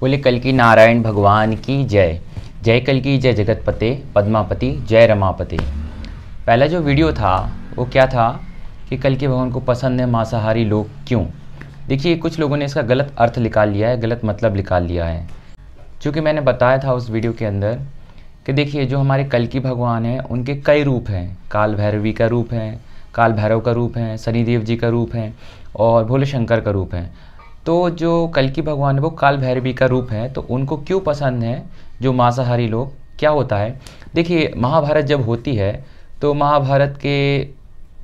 बोले कल की नारायण भगवान की जय जय कल की जय जगतपते पद्मापति जय रमापति पहला जो वीडियो था वो क्या था कि कल के भगवान को पसंद है मांसाहारी लोग क्यों देखिए कुछ लोगों ने इसका गलत अर्थ निकाल लिया है गलत मतलब निकाल लिया है चूँकि मैंने बताया था उस वीडियो के अंदर कि देखिए जो हमारे कल की भगवान हैं उनके कई रूप हैं काल भैरवी का रूप है काल भैरव का रूप है शनिदेव जी का रूप है और भोले शंकर का रूप है तो जो कल की भगवान है वो काल भैरवी का रूप है तो उनको क्यों पसंद है जो मांसाहारी लोग क्या होता है देखिए महाभारत जब होती है तो महाभारत के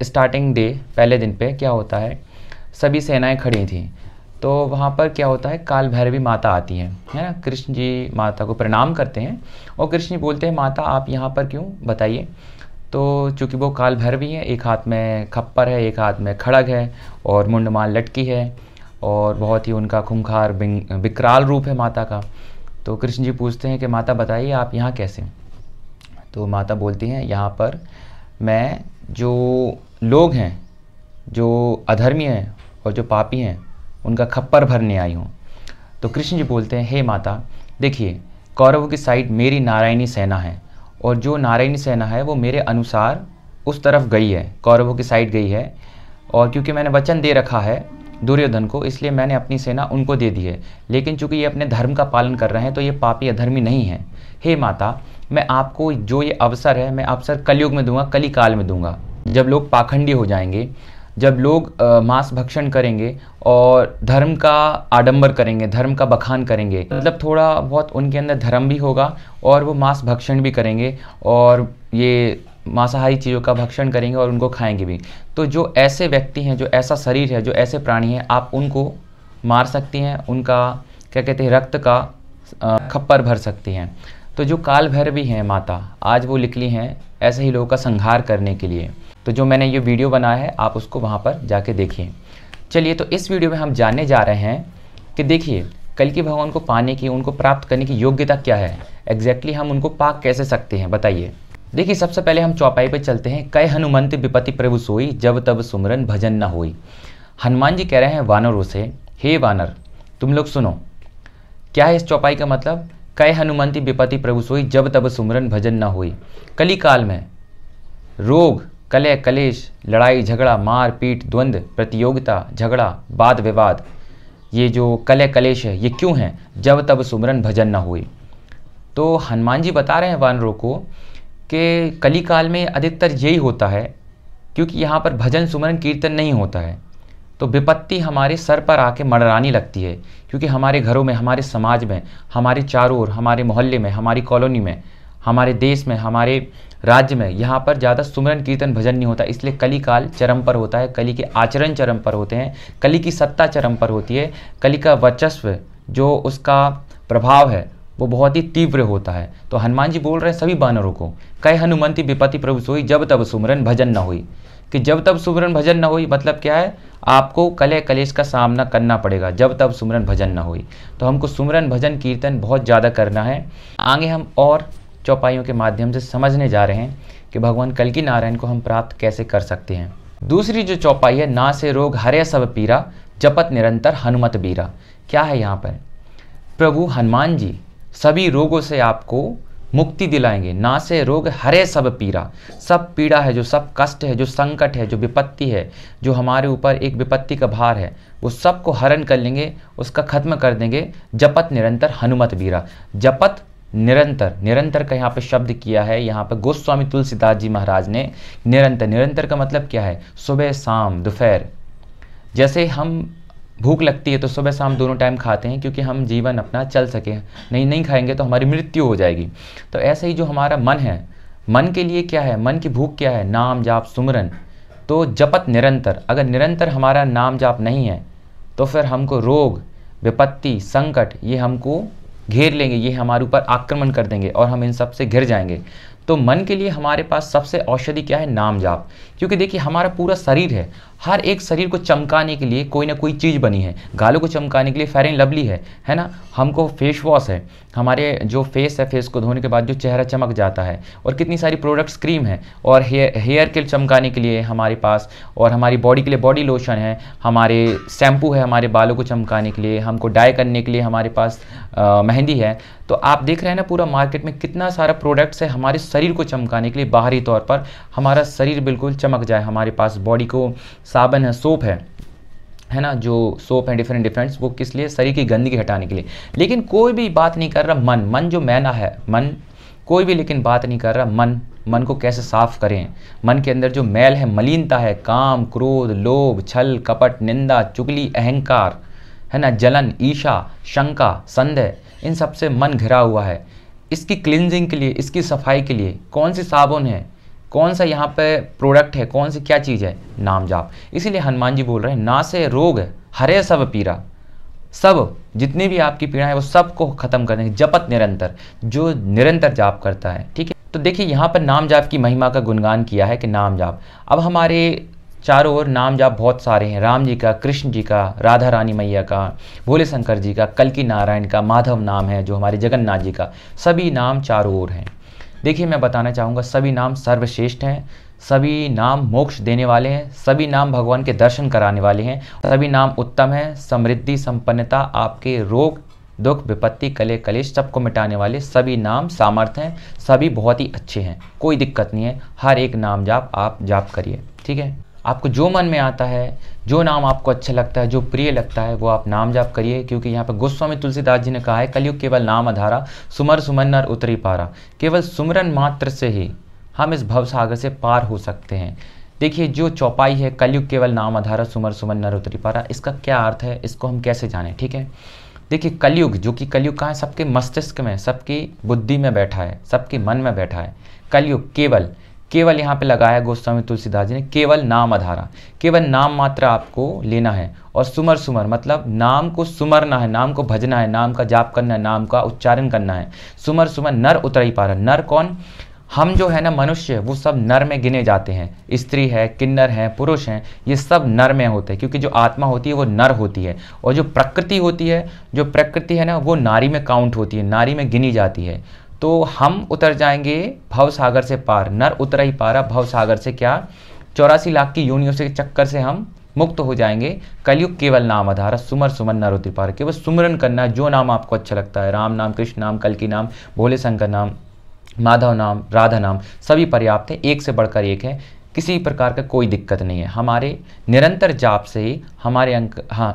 स्टार्टिंग डे पहले दिन पे क्या होता है सभी सेनाएं खड़ी थी तो वहाँ पर क्या होता है काल भैरवी माता आती हैं है ना कृष्ण जी माता को प्रणाम करते हैं और कृष्ण जी बोलते हैं माता आप यहाँ पर क्यों बताइए तो चूंकि वो काल भैरवी है एक हाथ में खप्पर है एक हाथ में खड़ग है और मुंडमाल लटकी है और बहुत ही उनका खुंखार विकराल रूप है माता का तो कृष्ण जी पूछते हैं कि माता बताइए आप यहाँ कैसे तो माता बोलती हैं यहाँ पर मैं जो लोग हैं जो अधर्मी हैं और जो पापी हैं उनका खप्पर भरने आई हूँ तो कृष्ण जी बोलते हैं हे माता देखिए कौरव की साइड मेरी नारायणी सेना है और जो नारायणी सेना है वो मेरे अनुसार उस तरफ गई है कौरवों की साइड गई है और क्योंकि मैंने वचन दे रखा है दुर्योधन को इसलिए मैंने अपनी सेना उनको दे दी है लेकिन चूंकि ये अपने धर्म का पालन कर रहे हैं तो ये पापी अधर्मी नहीं है हे माता मैं आपको जो ये अवसर है मैं अवसर कलयुग में दूंगा कली काल में दूंगा जब लोग पाखंडी हो जाएंगे जब लोग मांस भक्षण करेंगे और धर्म का आडंबर करेंगे धर्म का बखान करेंगे मतलब थोड़ा बहुत उनके अंदर धर्म भी होगा और वो मांस भक्षण भी करेंगे और ये मांसाहारी चीज़ों का भक्षण करेंगे और उनको खाएंगे भी तो जो ऐसे व्यक्ति हैं जो ऐसा शरीर है जो ऐसे प्राणी हैं आप उनको मार सकती हैं उनका क्या कहते हैं रक्त का खप्पर भर सकती हैं तो जो काल भी हैं माता आज वो निकली हैं ऐसे ही लोगों का संहार करने के लिए तो जो मैंने ये वीडियो बनाया है आप उसको वहाँ पर जाके देखिए चलिए तो इस वीडियो में हम जानने जा रहे हैं कि देखिए कल की भगवान को पाने की उनको प्राप्त करने की योग्यता क्या है एग्जैक्टली exactly हम उनको पाक कैसे सकते हैं बताइए देखिए सबसे पहले हम चौपाई पे चलते हैं कय हनुमंत विपति प्रभु सोई जब तब सुमरन भजन न होई हनुमान जी कह रहे हैं वानरों से हे वानर तुम लोग सुनो क्या है इस चौपाई का मतलब कय हनुमंत विपति प्रभु सोई जब तब सुमरन भजन न होई कली काल में रोग कलह कलेश लड़ाई झगड़ा मार पीट द्वंद प्रतियोगिता झगड़ा वाद विवाद ये जो कलह कलेश है ये क्यों है जब तब सुमरन भजन न हुई तो हनुमान जी बता रहे हैं वानरों को कि कली काल में अधिकतर यही होता है क्योंकि यहाँ पर भजन सुमरन कीर्तन नहीं होता है तो विपत्ति हमारे सर पर आके मड़रानी लगती है क्योंकि हमारे घरों में हमारे समाज में हमारे चारों ओर हमारे मोहल्ले में हमारी कॉलोनी में हमारे देश में हमारे राज्य में यहाँ पर ज़्यादा सुमरन कीर्तन भजन नहीं होता इसलिए कली काल चरम पर होता है कली के आचरण चरम पर होते हैं कली की सत्ता चरम पर होती है कली का वर्चस्व जो उसका प्रभाव है वो बहुत ही तीव्र होता है तो हनुमान जी बोल रहे हैं सभी बानरों को कह हनुमंती विपति प्रभु सोई जब तब सुमरन भजन न हुई कि जब तब सुमरन भजन न हुई मतलब क्या है आपको कले कलेश का सामना करना पड़ेगा जब तब सुमरन भजन न हुई तो हमको सुमरन भजन कीर्तन बहुत ज़्यादा करना है आगे हम और चौपाइयों के माध्यम से समझने जा रहे हैं कि भगवान की नारायण को हम प्राप्त कैसे कर सकते हैं दूसरी जो चौपाई है ना से रोग हरे सब पीरा जपत निरंतर हनुमत बीरा क्या है यहाँ पर प्रभु हनुमान जी सभी रोगों से आपको मुक्ति दिलाएंगे ना से रोग हरे सब पीड़ा सब पीड़ा है जो सब कष्ट है जो संकट है जो विपत्ति है जो हमारे ऊपर एक विपत्ति का भार है वो सबको हरण कर लेंगे उसका खत्म कर देंगे जपत निरंतर हनुमत बीरा जपत निरंतर निरंतर का यहाँ पे शब्द किया है यहाँ पे गोस्वामी तुलसीदास जी महाराज ने निरंतर निरंतर का मतलब क्या है सुबह शाम दोपहर जैसे हम भूख लगती है तो सुबह शाम दोनों टाइम खाते हैं क्योंकि हम जीवन अपना चल सके नहीं नहीं खाएंगे तो हमारी मृत्यु हो जाएगी तो ऐसे ही जो हमारा मन है मन के लिए क्या है मन की भूख क्या है नाम जाप सुमरन तो जपत निरंतर अगर निरंतर हमारा नाम जाप नहीं है तो फिर हमको रोग विपत्ति संकट ये हमको घेर लेंगे ये हमारे ऊपर आक्रमण कर देंगे और हम इन सब से घिर जाएंगे तो मन के लिए हमारे पास सबसे औषधि क्या है नाम जाप क्योंकि देखिए हमारा पूरा शरीर है हर एक शरीर को चमकाने के लिए कोई ना कोई चीज़ बनी है गालों को चमकाने के लिए फेरिन लवली है है ना हमको फेस वॉश है हमारे जो फेस है फेस को धोने के बाद जो चेहरा चमक जाता है और कितनी सारी प्रोडक्ट्स क्रीम है और हेयर हेयर के चमकाने के लिए हमारे पास और हमारी बॉडी के लिए बॉडी लोशन है हमारे शैम्पू है हमारे बालों को चमकाने के लिए हमको डाई करने के लिए हमारे पास मेहंदी है तो आप देख रहे हैं ना पूरा मार्केट में कितना सारा प्रोडक्ट्स है हमारे शरीर को चमकाने के लिए बाहरी तौर पर हमारा शरीर बिल्कुल चमक जाए हमारे पास बॉडी को साबन है सोप है है ना जो सोप हैं डिफरेंट डिफरेंट्स वो किस लिए शरीर की गंदगी हटाने के लिए लेकिन कोई भी बात नहीं कर रहा मन मन जो मैना है मन कोई भी लेकिन बात नहीं कर रहा मन मन को कैसे साफ करें मन के अंदर जो मैल है मलिनता है काम क्रोध लोभ छल कपट निंदा चुगली अहंकार है ना जलन ईशा शंका संदेह इन सब से मन घिरा हुआ है इसकी क्लिनजिंग के लिए इसकी सफाई के लिए कौन सी साबुन है कौन सा यहाँ पे प्रोडक्ट है कौन सी क्या चीज़ है नाम जाप इसीलिए हनुमान जी बोल रहे हैं ना से रोग हरे सब पीरा सब जितनी भी आपकी पीड़ा है वो सबको खत्म करने की जपत निरंतर जो निरंतर जाप करता है ठीक है तो देखिए यहाँ पर नाम जाप की महिमा का गुणगान किया है कि नाम जाप अब हमारे चारों ओर नाम जाप बहुत सारे हैं राम जी का कृष्ण जी का राधा रानी मैया का भोले शंकर जी का कलकी नारायण का माधव नाम है जो हमारे जगन्नाथ जी का सभी नाम चारों ओर हैं देखिए मैं बताना चाहूँगा सभी नाम सर्वश्रेष्ठ हैं सभी नाम मोक्ष देने वाले हैं सभी नाम भगवान के दर्शन कराने वाले हैं सभी नाम उत्तम हैं समृद्धि संपन्नता आपके रोग दुख विपत्ति कले कलेश सबको मिटाने वाले सभी नाम सामर्थ्य हैं सभी बहुत ही अच्छे हैं कोई दिक्कत नहीं है हर एक नाम जाप आप जाप करिए ठीक है आपको जो मन में आता है जो नाम आपको अच्छा लगता है जो प्रिय लगता है वो आप नाम जाप करिए क्योंकि यहाँ पर गोस्वामी तुलसीदास जी ने कहा है कलयुग केवल नाम आधारा सुमर सुमन और उतरी पारा केवल सुमरन मात्र से ही हम इस भवसागर से पार हो सकते हैं देखिए जो चौपाई है कलयुग केवल नाम आधारा सुमर सुमन नर उतरी पारा इसका क्या अर्थ है इसको हम कैसे जाने ठीक है देखिए कलयुग जो कि कलयुग कहाँ है सबके मस्तिष्क में सबकी बुद्धि में बैठा है सबके मन में बैठा है कलयुग केवल केवल यहाँ पे लगाया गोस्वामी तुलसीदास जी ने केवल नाम आधारा केवल नाम मात्र आपको लेना है और सुमर सुमर मतलब नाम को सुमरना है नाम को भजना है नाम का जाप करना है नाम का उच्चारण करना है सुमर सुमर नर उतर ही पा रहा नर कौन हम जो है ना मनुष्य वो सब नर में गिने जाते हैं स्त्री है किन्नर है पुरुष हैं ये सब नर में होते हैं क्योंकि जो आत्मा होती है वो नर होती है और जो प्रकृति होती है जो प्रकृति है ना वो नारी में काउंट होती है नारी में गिनी जाती है तो हम उतर जाएंगे भव सागर से पार नर उतरा ही पारा भव सागर से क्या चौरासी लाख की योनियों से चक्कर से हम मुक्त हो जाएंगे कलयुग केवल नाम आधारा सुमर सुमन नर उतरी पार केवल सुमरन करना जो नाम आपको अच्छा लगता है राम नाम कृष्ण नाम कल की नाम भोले शंकर नाम माधव नाम राधा नाम सभी पर्याप्त है एक से बढ़कर एक है किसी प्रकार का कोई दिक्कत नहीं है हमारे निरंतर जाप से ही हमारे अंक हाँ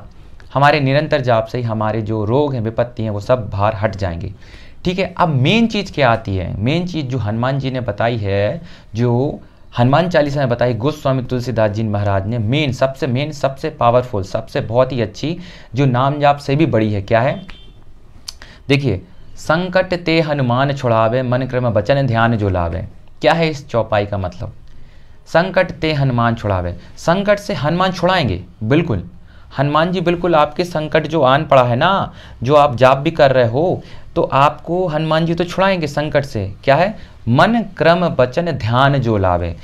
हमारे निरंतर जाप से ही हमारे जो रोग हैं विपत्ति हैं वो सब बाहर हट जाएंगे ठीक है अब मेन चीज़ क्या आती है मेन चीज़ जो हनुमान जी ने बताई है जो हनुमान चालीसा ने बताई गोस्वामी तुलसीदास जी महाराज ने मेन सबसे मेन सबसे पावरफुल सबसे बहुत ही अच्छी जो नाम जाप से भी बड़ी है क्या है देखिए संकट ते हनुमान छुड़ावे मन क्रम बचन ध्यान जो लावे क्या है इस चौपाई का मतलब संकट ते हनुमान छुड़ावे संकट से हनुमान छुड़ाएंगे बिल्कुल हनुमान जी बिल्कुल आपके संकट जो आन पड़ा है ना जो आप जाप भी कर रहे हो तो आपको हनुमान जी तो छुड़ाएंगे संकट से क्या है मन क्रम वचन ध्यान जो लावे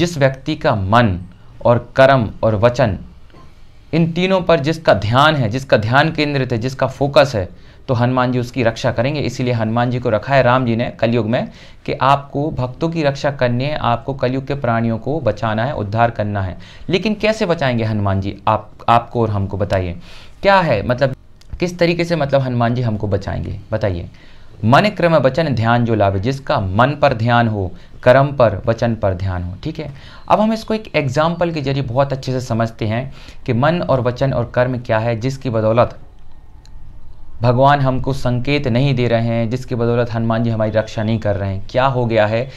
जिस व्यक्ति का मन और कर्म और वचन इन तीनों पर जिसका ध्यान है जिसका ध्यान केंद्रित है जिसका फोकस है तो हनुमान जी उसकी रक्षा करेंगे इसीलिए हनुमान जी को रखा है राम जी ने कलयुग में कि आपको भक्तों की रक्षा करनी है आपको कलयुग के प्राणियों को बचाना है उद्धार करना है लेकिन कैसे बचाएंगे हनुमान जी आप आपको और हमको बताइए क्या है मतलब किस तरीके से मतलब हनुमान जी हमको बचाएंगे बताइए मन क्रम वचन ध्यान जो लावे जिसका मन पर ध्यान हो कर्म पर वचन पर ध्यान हो ठीक है अब हम इसको एक एग्जाम्पल के जरिए बहुत अच्छे से समझते हैं कि मन और वचन और कर्म क्या है जिसकी बदौलत भगवान हमको संकेत नहीं दे रहे हैं जिसके बदौलत हनुमान जी हमारी रक्षा नहीं कर रहे हैं क्या हो गया है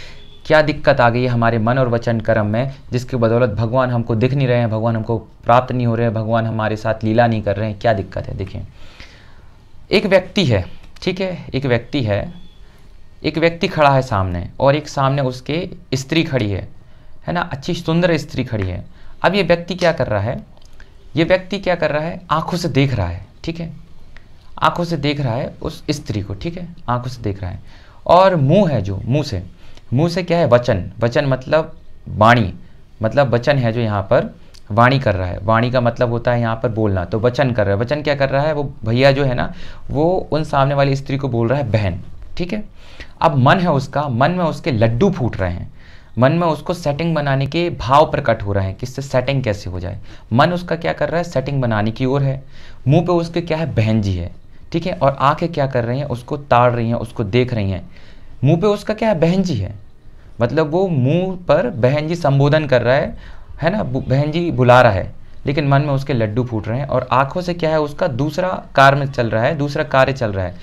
क्या दिक्कत आ गई है हमारे मन और वचन कर्म में जिसके बदौलत भगवान हमको दिख नहीं रहे हैं भगवान हमको प्राप्त नहीं हो रहे हैं भगवान हमारे साथ लीला नहीं कर रहे हैं क्या दिक्कत है देखें एक व्यक्ति है ठीक है एक व्यक्ति है एक व्यक्ति खड़ा है सामने और एक सामने उसके स्त्री खड़ी है है ना अच्छी सुंदर स्त्री खड़ी है अब ये व्यक्ति क्या कर रहा है ये व्यक्ति क्या कर रहा है आंखों से देख रहा है ठीक है आंखों से देख रहा है उस स्त्री को ठीक है आंखों से देख रहा है और मुंह है जो मुंह से मुंह से क्या है वचन वचन मतलब वाणी मतलब वचन है जो यहाँ पर वाणी कर रहा है वाणी का मतलब होता है यहाँ पर बोलना तो वचन कर रहा है वचन क्या कर रहा है वो भैया जो है ना वो उन सामने वाली स्त्री को बोल रहा है बहन ठीक है अब मन है उसका मन में उसके लड्डू फूट रहे हैं मन में उसको सेटिंग बनाने के भाव प्रकट हो रहे हैं किससे सेटिंग कैसे हो जाए मन उसका क्या कर रहा है सेटिंग बनाने की ओर है मुंह पे उसके क्या है बहन जी है ठीक है और आंखें क्या कर रही हैं उसको ताड़ रही हैं उसको देख रही हैं मुंह पे उसका क्या है बहन जी है मतलब वो मुंह पर बहन जी संबोधन कर रहा है है ना बहन जी बुला रहा है लेकिन मन में उसके लड्डू फूट रहे हैं और आंखों से क्या है उसका दूसरा कार्य चल रहा है दूसरा कार्य चल रहा है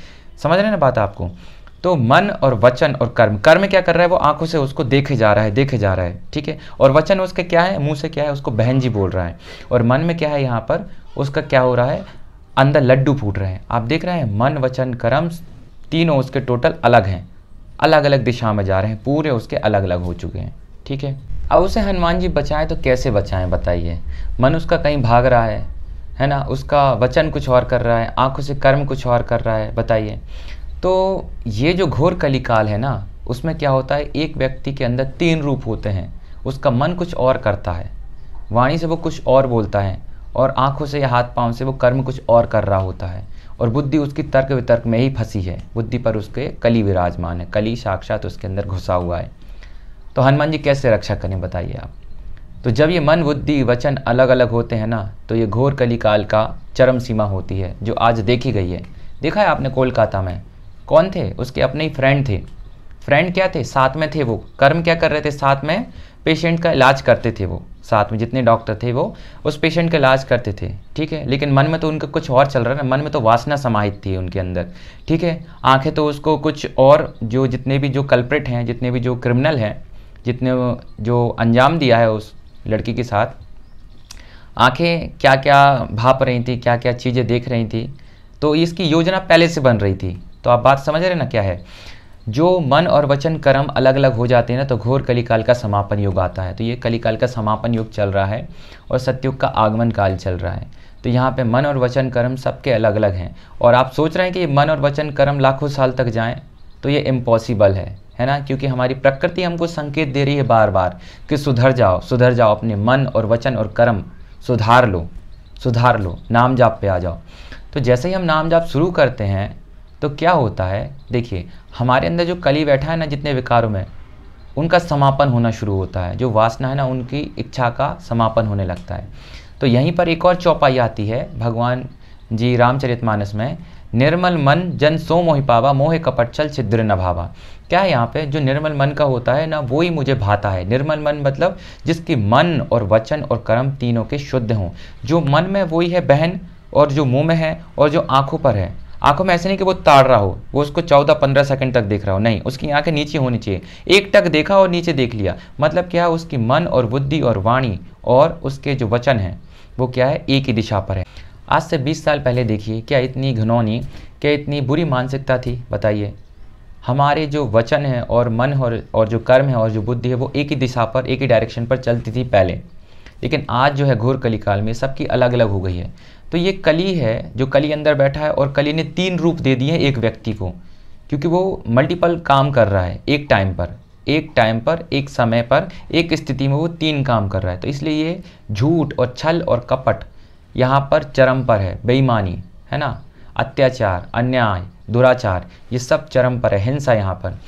समझ रहे ना बात आपको तो मन और वचन और कर्म कर्म क्या कर रहा है वो आंखों से उसको देखे जा रहा है देखे जा रहा है ठीक है और वचन उसके क्या है मुंह से क्या है उसको बहन जी बोल रहा है और मन में क्या है यहाँ पर उसका क्या हो रहा है अंदर लड्डू फूट रहे हैं आप देख रहे हैं मन वचन कर्म तीनों उसके टोटल अलग हैं अलग अलग दिशा में जा रहे हैं पूरे उसके अलग अलग हो चुके हैं ठीक है अब उसे हनुमान जी बचाएं तो कैसे बचाएं बताइए मन उसका कहीं भाग रहा है है ना उसका वचन कुछ और कर रहा है आँखों से कर्म कुछ और कर रहा है बताइए तो ये जो घोर कलिकाल है ना उसमें क्या होता है एक व्यक्ति के अंदर तीन रूप होते हैं उसका मन कुछ और करता है वाणी से वो कुछ और बोलता है और आँखों से या हाथ पाँव से वो कर्म कुछ और कर रहा होता है और बुद्धि उसकी तर्क वितर्क में ही फंसी है बुद्धि पर उसके कली विराजमान है कली साक्षात उसके अंदर घुसा हुआ है तो हनुमान जी कैसे रक्षा करें बताइए आप तो जब ये मन बुद्धि वचन अलग अलग होते हैं ना तो ये घोर कली काल का चरम सीमा होती है जो आज देखी गई है देखा है आपने कोलकाता में कौन थे उसके अपने ही फ्रेंड थे फ्रेंड क्या थे साथ में थे वो कर्म क्या कर रहे थे साथ में पेशेंट का इलाज करते थे वो साथ में जितने डॉक्टर थे वो उस पेशेंट का इलाज करते थे ठीक है लेकिन मन में तो उनका कुछ और चल रहा है ना मन में तो वासना समाहित थी उनके अंदर ठीक है आंखें तो उसको कुछ और जो जितने भी जो कल्प्रिट हैं जितने भी जो क्रिमिनल हैं जितने जो अंजाम दिया है उस लड़की के साथ आंखें क्या क्या भाप रही थी क्या क्या चीज़ें देख रही थी तो इसकी योजना पहले से बन रही थी तो आप बात समझ रहे ना क्या है जो मन और वचन कर्म अलग अलग हो जाते हैं ना तो घोर कलिकाल का समापन युग आता है तो ये कलिकाल का समापन युग चल रहा है और सत्युग का आगमन काल चल रहा है तो यहाँ पे मन और वचन कर्म सबके अलग अलग हैं और आप सोच रहे हैं कि ये मन और वचन कर्म लाखों साल तक जाएँ तो ये इम्पॉसिबल है है ना क्योंकि हमारी प्रकृति हमको संकेत दे रही है बार बार कि सुधर जाओ सुधर जाओ अपने मन और वचन और कर्म सुधार लो सुधार लो नाम जाप पे आ जाओ तो जैसे ही हम नाम जाप शुरू करते हैं तो क्या होता है देखिए हमारे अंदर जो कली बैठा है ना जितने विकारों में उनका समापन होना शुरू होता है जो वासना है ना उनकी इच्छा का समापन होने लगता है तो यहीं पर एक और चौपाई आती है भगवान जी मानस में निर्मल मन जन सो मोहि पावा मोह चल छिद्र न भावा क्या है यहाँ पे जो निर्मल मन का होता है ना वो ही मुझे भाता है निर्मल मन मतलब जिसकी मन और वचन और कर्म तीनों के शुद्ध हों जो मन में वही है बहन और जो मुंह में है और जो आंखों पर है आंखों में ऐसे नहीं कि वो ताड़ रहा हो वो उसको चौदह पंद्रह सेकंड तक देख रहा हो नहीं उसकी आंखें नीचे होनी चाहिए एक टक देखा और नीचे देख लिया मतलब क्या है उसकी मन और बुद्धि और वाणी और उसके जो वचन हैं वो क्या है एक ही दिशा पर है आज से 20 साल पहले देखिए क्या इतनी घनौनी क्या इतनी बुरी मानसिकता थी बताइए हमारे जो वचन है और मन और और जो कर्म है और जो बुद्धि है वो एक ही दिशा पर एक ही डायरेक्शन पर चलती थी पहले लेकिन आज जो है घोर कलिकाल में सबकी अलग अलग हो गई है तो ये कली है जो कली अंदर बैठा है और कली ने तीन रूप दे दिए एक व्यक्ति को क्योंकि वो मल्टीपल काम कर रहा है एक टाइम पर एक टाइम पर एक समय पर एक स्थिति में वो तीन काम कर रहा है तो इसलिए ये झूठ और छल और कपट यहाँ पर चरम पर है बेईमानी है ना अत्याचार अन्याय दुराचार ये सब चरम पर है हिंसा यहाँ पर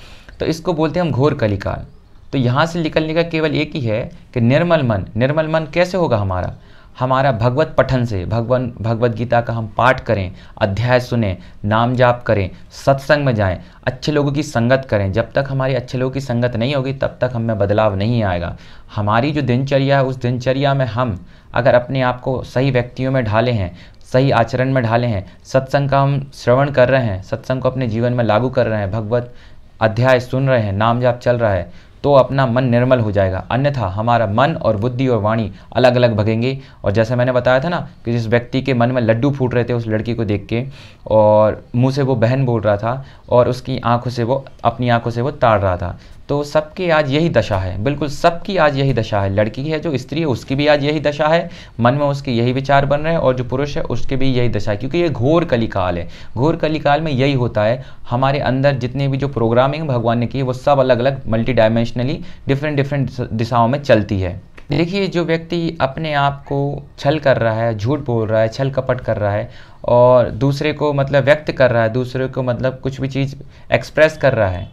तो इसको बोलते हैं हम घोर कलिकाल तो यहाँ से निकलने का केवल एक ही है कि निर्मल मन निर्मल मन कैसे होगा हमारा हमारा भगवत पठन से भगवान भगवत गीता का हम पाठ करें अध्याय सुने नाम जाप करें सत्संग में जाएं अच्छे लोगों की संगत करें जब तक हमारी अच्छे लोगों की संगत नहीं होगी तब तक हमें बदलाव नहीं आएगा हमारी जो दिनचर्या है उस दिनचर्या में हम अगर अपने आप को सही व्यक्तियों में ढाले हैं सही आचरण में ढाले हैं सत्संग का हम श्रवण कर रहे हैं सत्संग को अपने जीवन में लागू कर रहे हैं भगवत अध्याय सुन रहे हैं नाम जाप चल रहा है तो अपना मन निर्मल हो जाएगा अन्यथा हमारा मन और बुद्धि और वाणी अलग अलग भगेंगे और जैसे मैंने बताया था ना कि जिस व्यक्ति के मन में लड्डू फूट रहे थे उस लड़की को देख के और मुँह से वो बहन बोल रहा था और उसकी आंखों से वो अपनी आंखों से वो ताड़ रहा था तो सबकी आज यही दशा है बिल्कुल सबकी आज यही दशा है लड़की है जो स्त्री है उसकी भी आज यही दशा है मन में उसके यही विचार बन रहे हैं और जो पुरुष है उसके भी यही दशा है क्योंकि ये घोर कली काल है घोर कली काल में यही होता है हमारे अंदर जितने भी जो प्रोग्रामिंग भगवान ने की है वो सब अलग अलग मल्टी डायमेंशनली डिफरेंट डिफरेंट दिशाओं में चलती है देखिए जो व्यक्ति अपने आप को छल कर रहा है झूठ बोल रहा है छल कपट कर रहा है और दूसरे को मतलब व्यक्त कर रहा है दूसरे को मतलब कुछ भी चीज़ एक्सप्रेस कर रहा है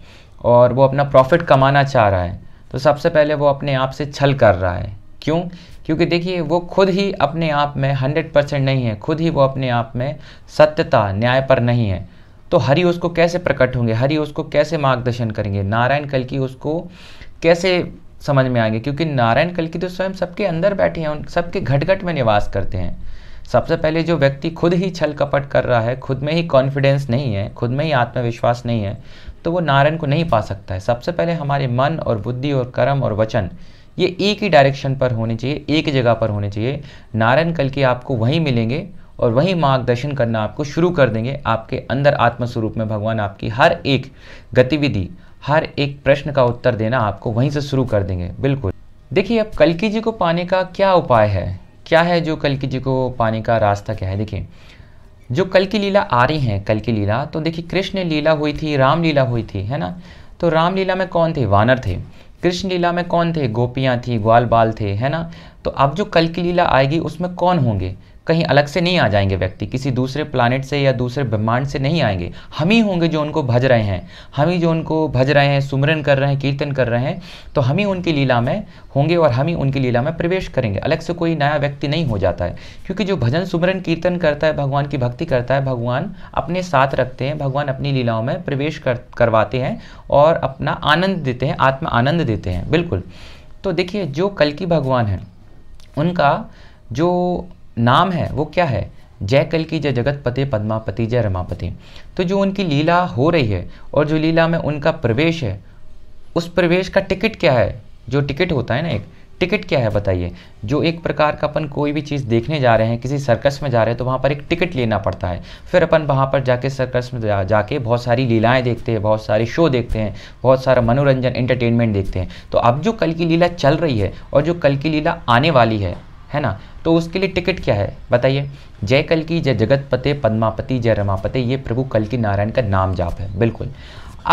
और वो अपना प्रॉफिट कमाना चाह रहा है तो सबसे पहले वो अपने आप से छल कर रहा है क्यों क्योंकि देखिए वो खुद ही अपने आप में हंड्रेड परसेंट नहीं है खुद ही वो अपने आप में सत्यता न्याय पर नहीं है तो हरि उसको कैसे प्रकट होंगे हरि उसको कैसे मार्गदर्शन करेंगे नारायण कल की उसको कैसे समझ में आएंगे क्योंकि नारायण कल की तो स्वयं सबके अंदर बैठे हैं उन सबके घटघट में निवास करते हैं सबसे पहले जो व्यक्ति खुद ही छल कपट कर रहा है खुद में ही कॉन्फिडेंस नहीं है खुद में ही आत्मविश्वास नहीं है तो वो नारायण को नहीं पा सकता है सबसे पहले हमारे मन और बुद्धि और कर्म और वचन ये एक ही डायरेक्शन पर होने चाहिए एक जगह पर होने चाहिए नारायण कल के आपको वहीं मिलेंगे और वहीं मार्गदर्शन करना आपको शुरू कर देंगे आपके अंदर आत्मस्वरूप में भगवान आपकी हर एक गतिविधि हर एक प्रश्न का उत्तर देना आपको वहीं से शुरू कर देंगे बिल्कुल देखिए अब कलकी जी को पाने का क्या उपाय है क्या है जो कलकी जी को पाने का रास्ता क्या है देखिए जो कल की लीला आ रही हैं कल की लीला तो देखिए कृष्ण लीला हुई थी रामलीला हुई थी है ना तो रामलीला में कौन थे वानर थे कृष्ण लीला में कौन थे गोपियाँ थी ग्वाल बाल थे है ना तो अब जो कल की लीला आएगी उसमें कौन होंगे कहीं अलग से नहीं आ जाएंगे व्यक्ति किसी दूसरे प्लानट से या दूसरे ब्रह्मांड से नहीं आएंगे हम ही होंगे जो उनको भज रहे हैं हम ही जो उनको भज रहे हैं सुमरन कर रहे हैं कीर्तन कर रहे हैं तो हम ही उनकी लीला में होंगे और हम ही उनकी लीला में प्रवेश करेंगे अलग से कोई नया व्यक्ति नहीं हो जाता है क्योंकि जो भजन सुमरन कीर्तन करता है भगवान की भक्ति करता है भगवान अपने साथ रखते हैं भगवान अपनी लीलाओं में प्रवेश कर करवाते हैं और अपना आनंद देते हैं आत्म आनंद देते हैं बिल्कुल तो देखिए जो कल की भगवान हैं उनका जो नाम है वो क्या है जय कल की जय पते पद्मापति जय रमापति तो जो उनकी लीला हो रही है और जो लीला में उनका प्रवेश है उस प्रवेश का टिकट क्या है जो टिकट होता है ना एक टिकट क्या है बताइए जो एक प्रकार का अपन कोई भी चीज़ देखने जा रहे हैं किसी सर्कस में जा रहे हैं तो वहाँ पर एक टिकट लेना पड़ता है फिर अपन वहाँ पर जाके सर्कस में जा, जाके बहुत सारी लीलाएं देखते हैं बहुत सारे शो देखते हैं बहुत सारा मनोरंजन एंटरटेनमेंट देखते हैं तो अब जो कल की लीला चल रही है और जो कल की लीला आने वाली है है ना तो उसके लिए टिकट क्या है बताइए जय कल की जय जगतपते पद्मापति जय रमापते ये प्रभु कल की नारायण का नाम जाप है बिल्कुल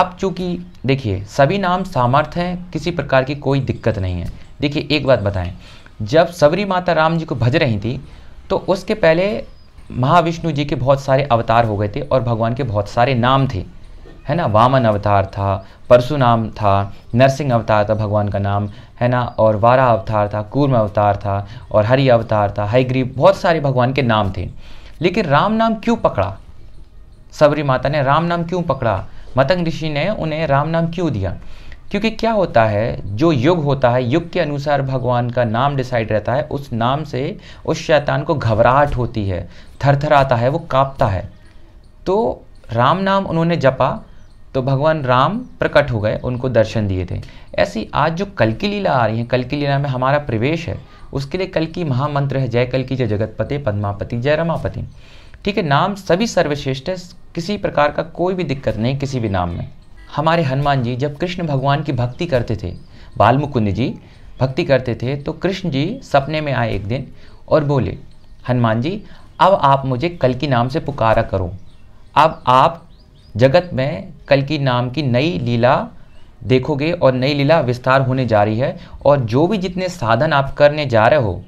अब चूंकि देखिए सभी नाम सामर्थ्य हैं किसी प्रकार की कोई दिक्कत नहीं है देखिए एक बात बताएं जब सबरी माता राम जी को भज रही थी तो उसके पहले महाविष्णु जी के बहुत सारे अवतार हो गए थे और भगवान के बहुत सारे नाम थे है ना वामन अवतार था परशुराम था नरसिंह अवतार था भगवान का नाम है ना और वारा अवतार था कूर्म अवतार था और हरि अवतार था हरिग्रीव बहुत सारे भगवान के नाम थे लेकिन राम नाम क्यों पकड़ा सबरी माता ने राम नाम क्यों पकड़ा मतंग ऋषि ने उन्हें राम नाम क्यों दिया क्योंकि क्या होता है जो युग होता है युग के अनुसार भगवान का नाम डिसाइड रहता है उस नाम से उस शैतान को घबराहट होती है थरथराता है वो कांपता है तो राम नाम उन्होंने जपा तो भगवान राम प्रकट हो गए उनको दर्शन दिए थे ऐसी आज जो कल की लीला आ रही है कल की लीला में हमारा प्रवेश है उसके लिए कल की महामंत्र है जय कल की जय जगतपति पद्मापति जय रमापति ठीक है नाम सभी सर्वश्रेष्ठ है किसी प्रकार का कोई भी दिक्कत नहीं किसी भी नाम में हमारे हनुमान जी जब कृष्ण भगवान की भक्ति करते थे बालमुकुंद जी भक्ति करते थे तो कृष्ण जी सपने में आए एक दिन और बोले हनुमान जी अब आप मुझे कल की नाम से पुकारा करो अब आप जगत में कल की नाम की नई लीला देखोगे और नई लीला विस्तार होने जा रही है और जो भी जितने साधन आप करने जा रहे हो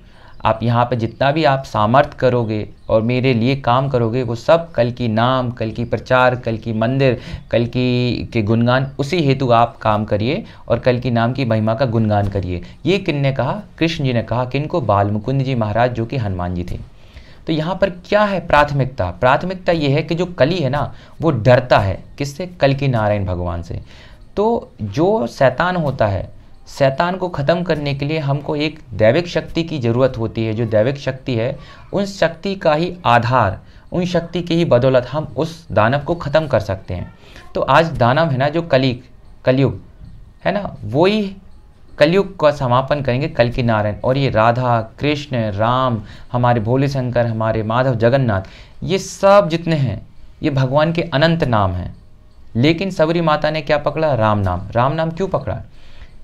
आप यहाँ पर जितना भी आप सामर्थ्य करोगे और मेरे लिए काम करोगे वो सब कल की नाम कल की प्रचार कल की मंदिर कल की के गुणगान उसी हेतु आप काम करिए और कल की नाम की महिमा का गुणगान करिए ये किन ने कहा कृष्ण जी ने कहा किन को बाल मुकुंद जी महाराज जो कि हनुमान जी थे तो यहाँ पर क्या है प्राथमिकता प्राथमिकता ये है कि जो कली है ना वो डरता है किससे कल की नारायण भगवान से तो जो शैतान होता है शैतान को ख़त्म करने के लिए हमको एक दैविक शक्ति की ज़रूरत होती है जो दैविक शक्ति है उन शक्ति का ही आधार उन शक्ति की ही बदौलत हम उस दानव को ख़त्म कर सकते हैं तो आज दानव है ना जो कली कलयुग है ना वही कलयुग का समापन करेंगे कल की नारायण और ये राधा कृष्ण राम हमारे भोले शंकर हमारे माधव जगन्नाथ ये सब जितने हैं ये भगवान के अनंत नाम हैं लेकिन सबरी माता ने क्या पकड़ा राम नाम राम नाम क्यों पकड़ा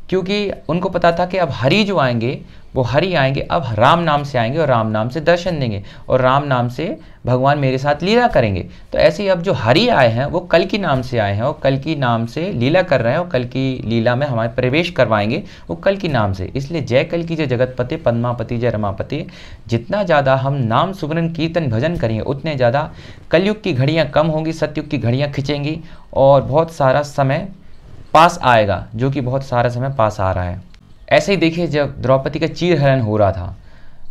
क्योंकि उनको पता था कि अब हरि जो आएंगे वो हरि आएंगे अब राम नाम से आएंगे और राम नाम से दर्शन देंगे और राम नाम से भगवान मेरे साथ लीला करेंगे तो ऐसे ही अब जो हरि आए हैं वो कल की नाम से आए हैं और कल की नाम से लीला कर रहे हैं और कल की लीला में हमारे प्रवेश करवाएंगे वो कल की नाम से इसलिए जय कल की जय जगतपति पद्मापति जय रमापति जितना ज़्यादा हम नाम सुगरन कीर्तन भजन करेंगे उतने ज़्यादा कलयुग की घड़ियाँ कम होंगी सत्युग की घड़ियाँ खिंचेंगी और बहुत सारा समय पास आएगा जो कि बहुत सारा समय पास आ रहा है ऐसे ही देखिए जब द्रौपदी का चीर हरण हो रहा था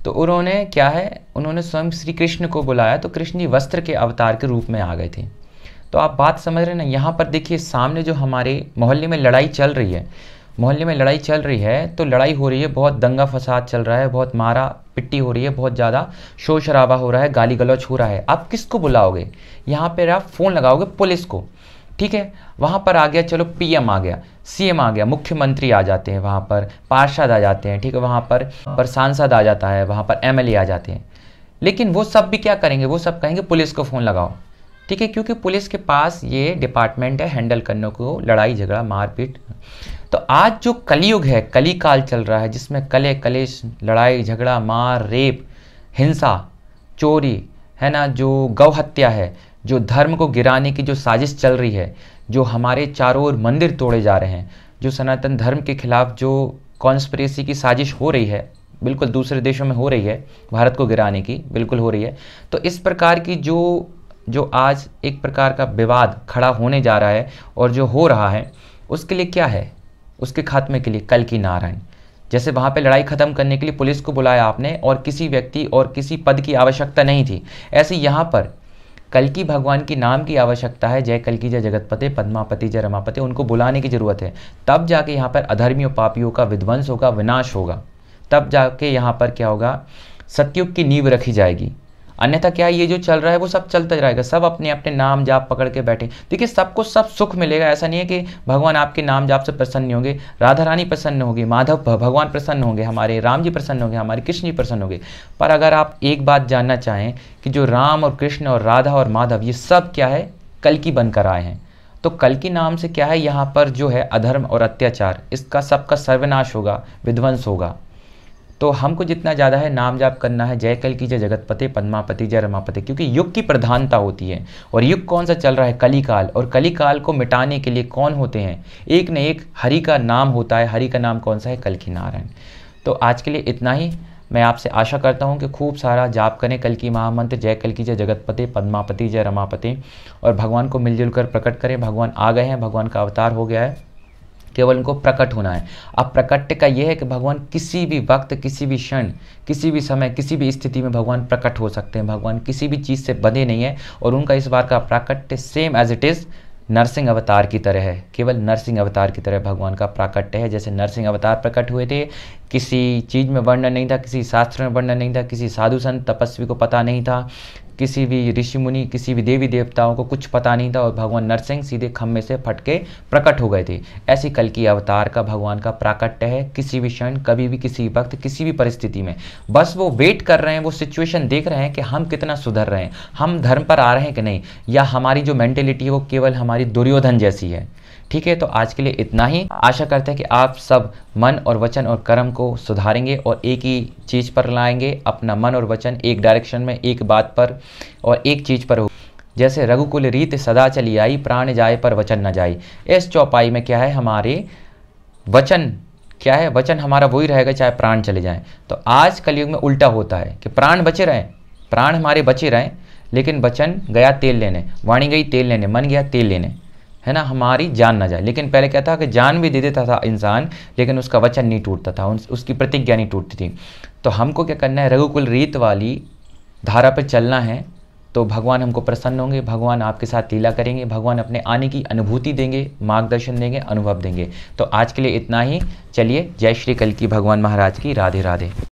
तो उन्होंने क्या है उन्होंने स्वयं श्री कृष्ण को बुलाया तो कृष्ण जी वस्त्र के अवतार के रूप में आ गए थे तो आप बात समझ रहे ना यहाँ पर देखिए सामने जो हमारे मोहल्ले में लड़ाई चल रही है मोहल्ले में लड़ाई चल रही है तो लड़ाई हो रही है बहुत दंगा फसाद चल रहा है बहुत मारा पिट्टी हो रही है बहुत ज़्यादा शोर शराबा हो रहा है गाली गलौच हो रहा है आप किसको बुलाओगे यहाँ पर आप फ़ोन लगाओगे पुलिस को ठीक है वहाँ पर आ गया चलो पीएम आ गया सीएम आ गया मुख्यमंत्री आ जाते हैं वहाँ पर पार्षद आ जाते हैं ठीक है वहाँ पर पर सांसद आ जाता है वहाँ पर एमएलए आ जाते हैं लेकिन वो सब भी क्या करेंगे वो सब कहेंगे पुलिस को फ़ोन लगाओ ठीक है क्योंकि पुलिस के पास ये डिपार्टमेंट है हैंडल करने को लड़ाई झगड़ा मारपीट तो आज जो कलयुग है कली काल चल रहा है जिसमें कले कलेश लड़ाई झगड़ा मार रेप हिंसा चोरी है ना जो गौ हत्या है जो धर्म को गिराने की जो साजिश चल रही है जो हमारे चारों ओर मंदिर तोड़े जा रहे हैं जो सनातन धर्म के खिलाफ जो कॉन्स्परेसी की साजिश हो रही है बिल्कुल दूसरे देशों में हो रही है भारत को गिराने की बिल्कुल हो रही है तो इस प्रकार की जो जो आज एक प्रकार का विवाद खड़ा होने जा रहा है और जो हो रहा है उसके लिए क्या है उसके खात्मे के लिए कल की नारायण जैसे वहाँ पे लड़ाई ख़त्म करने के लिए पुलिस को बुलाया आपने और किसी व्यक्ति और किसी पद की आवश्यकता नहीं थी ऐसे यहाँ पर कल की भगवान की नाम की आवश्यकता है जय कल की जय जगतपते पद्मापति जय रमापति उनको बुलाने की ज़रूरत है तब जाके यहाँ पर अधर्मियों पापियों का विध्वंस होगा विनाश होगा तब जाके यहाँ पर क्या होगा सत्युग की नींव रखी जाएगी अन्यथा क्या ये जो चल रहा है वो सब चलता रहेगा सब अपने अपने नाम जाप पकड़ के बैठे देखिए सबको सब सुख मिलेगा ऐसा नहीं है कि भगवान आपके नाम जाप से प्रसन्न नहीं होंगे राधा रानी प्रसन्न होगी माधव भगवान प्रसन्न होंगे हमारे राम जी प्रसन्न होंगे हमारे कृष्ण जी प्रसन्न होंगे पर अगर आप एक बात जानना चाहें कि जो राम और कृष्ण और राधा और माधव ये सब क्या है कल की बनकर आए हैं तो कल के नाम से क्या है यहाँ पर जो है अधर्म और अत्याचार इसका सबका सर्वनाश होगा विध्वंस होगा तो हमको जितना ज़्यादा है नाम जाप करना है जय कल की जय जगतपते पद्मापति जय रमापति क्योंकि युग की प्रधानता होती है और युग कौन सा चल रहा है कली काल और कली काल को मिटाने के लिए कौन होते हैं एक न एक हरि का नाम होता है हरि का नाम कौन सा है कल नारायण तो आज के लिए इतना ही मैं आपसे आशा करता हूँ कि खूब सारा जाप करें कल की महामंत्र जय कल की जय जगतपते पद्मापति जय रमापति और भगवान को मिलजुल कर प्रकट करें भगवान आ गए हैं भगवान का अवतार हो गया है केवल उनको प्रकट होना है अब प्रकट्य का यह है कि भगवान किसी भी वक्त किसी भी क्षण किसी भी समय किसी भी स्थिति में भगवान प्रकट हो सकते हैं भगवान किसी भी चीज़ से बंधे नहीं है और उनका इस बार का प्राकट्य same as it is Narasimha अवतार की तरह है केवल नरसिंह अवतार की तरह भगवान का प्राकट्य है जैसे नरसिंह अवतार प्रकट हुए थे किसी चीज़ में वर्णन नहीं था किसी शास्त्र में वर्णन नहीं था किसी साधु संत तपस्वी को पता नहीं था किसी भी ऋषि मुनि किसी भी देवी देवताओं को कुछ पता नहीं था और भगवान नरसिंह सीधे खम्भे से फटके प्रकट हो गए थे ऐसी कल की अवतार का भगवान का प्राकट्य है किसी भी क्षण कभी भी किसी वक्त किसी भी परिस्थिति में बस वो वेट कर रहे हैं वो सिचुएशन देख रहे हैं कि हम कितना सुधर रहे हैं हम धर्म पर आ रहे हैं कि नहीं या हमारी जो मैंटेलिटी है वो केवल हमारी दुर्योधन जैसी है ठीक है तो आज के लिए इतना ही आशा करते हैं कि आप सब मन और वचन और कर्म को सुधारेंगे और एक ही चीज़ पर लाएंगे अपना मन और वचन एक डायरेक्शन में एक बात पर और एक चीज़ पर हो जैसे रघुकुल रीत सदा चली आई प्राण जाए पर वचन न जाए इस चौपाई में क्या है हमारे वचन क्या है वचन हमारा वही रहेगा चाहे प्राण चले जाएं तो आज कलयुग में उल्टा होता है कि प्राण बचे रहें प्राण हमारे बचे रहें लेकिन वचन गया तेल लेने वाणी गई तेल लेने मन गया तेल लेने है ना हमारी जान ना जाए लेकिन पहले क्या था कि जान भी दे देता था इंसान लेकिन उसका वचन नहीं टूटता था उसकी प्रतिज्ञा नहीं टूटती थी तो हमको क्या करना है रघुकुल रीत वाली धारा पर चलना है तो भगवान हमको प्रसन्न होंगे भगवान आपके साथ लीला करेंगे भगवान अपने आने की अनुभूति देंगे मार्गदर्शन देंगे अनुभव देंगे तो आज के लिए इतना ही चलिए जय श्री कल की भगवान महाराज की राधे राधे